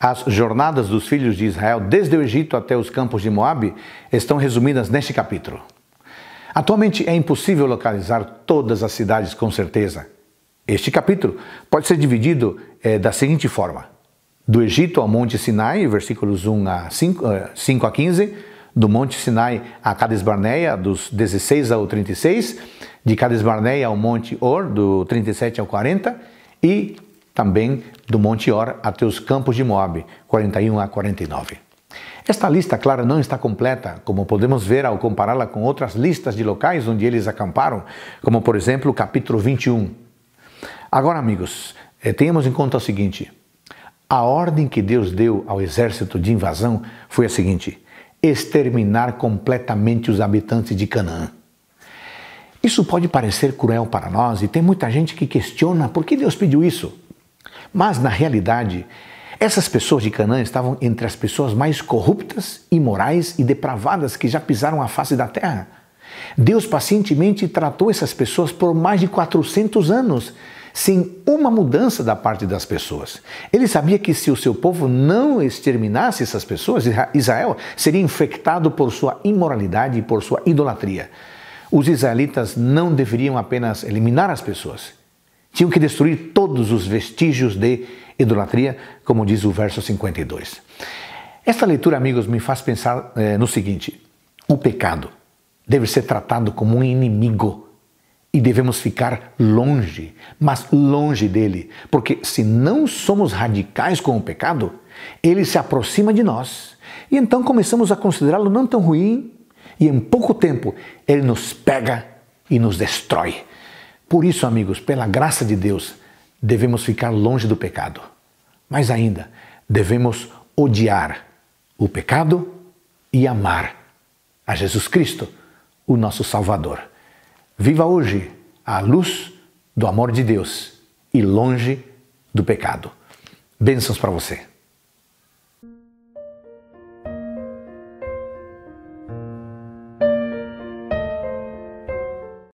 As jornadas dos filhos de Israel desde o Egito até os campos de Moabe estão resumidas neste capítulo. Atualmente é impossível localizar todas as cidades com certeza. Este capítulo pode ser dividido é, da seguinte forma: do Egito ao Monte Sinai, versículos 1 a 5, 5 eh, a 15, do Monte Sinai a Cades Barneia, dos 16 ao 36, de Cades Barneia ao Monte Or, do 37 ao 40, e também do Monte Or até os campos de Moabe, 41 a 49. Esta lista, claro, não está completa, como podemos ver ao compará-la com outras listas de locais onde eles acamparam, como por exemplo o capítulo 21. Agora, amigos, eh, tenhamos em conta o seguinte: a ordem que Deus deu ao exército de invasão foi a seguinte: exterminar completamente os habitantes de Canaã. Isso pode parecer cruel para nós e tem muita gente que questiona por que Deus pediu isso. Mas, na realidade, essas pessoas de Canaã estavam entre as pessoas mais corruptas, imorais e depravadas que já pisaram a face da terra. Deus pacientemente tratou essas pessoas por mais de 400 anos, sem uma mudança da parte das pessoas. Ele sabia que se o seu povo não exterminasse essas pessoas, Israel seria infectado por sua imoralidade e por sua idolatria. Os israelitas não deveriam apenas eliminar as pessoas, tinham que destruir todos os vestígios de idolatria, como diz o verso 52. Esta leitura, amigos, me faz pensar eh, no seguinte: o pecado deve ser tratado como um inimigo e devemos ficar longe, mas longe dele, porque se não somos radicais com o pecado, ele se aproxima de nós e então começamos a considerá-lo não tão ruim e em pouco tempo ele nos pega e nos destrói. Por isso, amigos, pela graça de Deus, devemos ficar longe do pecado. Mas ainda, devemos odiar o pecado e amar a Jesus Cristo, o nosso Salvador. Viva hoje à luz do amor de Deus e longe do pecado. Bênçãos para você.